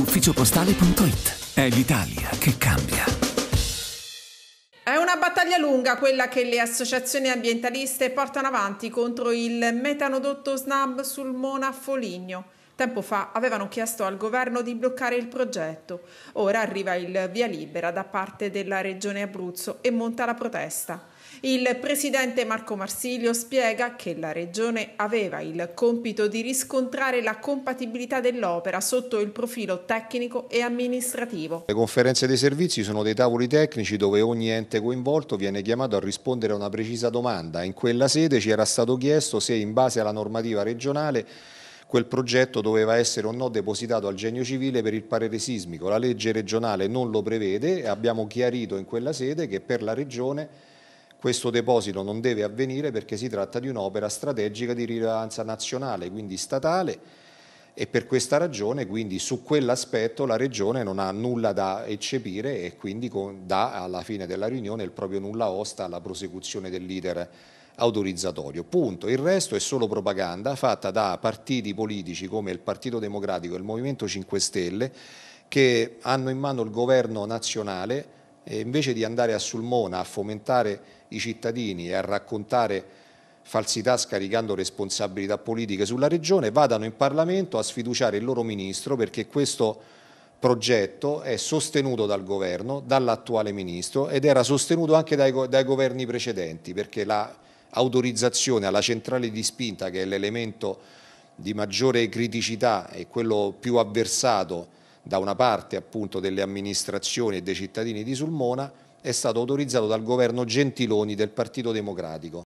ufficiopostale.it. È l'Italia che cambia. È una battaglia lunga quella che le associazioni ambientaliste portano avanti contro il metanodotto SNAB sul Mona Foligno. Tempo fa avevano chiesto al governo di bloccare il progetto. Ora arriva il via libera da parte della regione Abruzzo e monta la protesta. Il presidente Marco Marsilio spiega che la regione aveva il compito di riscontrare la compatibilità dell'opera sotto il profilo tecnico e amministrativo. Le conferenze dei servizi sono dei tavoli tecnici dove ogni ente coinvolto viene chiamato a rispondere a una precisa domanda. In quella sede ci era stato chiesto se in base alla normativa regionale quel progetto doveva essere o no depositato al genio civile per il parere sismico. La legge regionale non lo prevede e abbiamo chiarito in quella sede che per la regione questo deposito non deve avvenire perché si tratta di un'opera strategica di rilevanza nazionale, quindi statale e per questa ragione quindi su quell'aspetto la Regione non ha nulla da eccepire e quindi dà alla fine della riunione il proprio nulla osta alla prosecuzione dell'iter autorizzatorio. Punto. Il resto è solo propaganda fatta da partiti politici come il Partito Democratico e il Movimento 5 Stelle che hanno in mano il governo nazionale e invece di andare a Sulmona a fomentare i cittadini e a raccontare falsità scaricando responsabilità politiche sulla regione, vadano in Parlamento a sfiduciare il loro ministro perché questo progetto è sostenuto dal governo, dall'attuale ministro ed era sostenuto anche dai, dai governi precedenti perché la autorizzazione alla centrale di spinta che è l'elemento di maggiore criticità e quello più avversato da una parte appunto delle amministrazioni e dei cittadini di Sulmona è stato autorizzato dal governo Gentiloni del Partito Democratico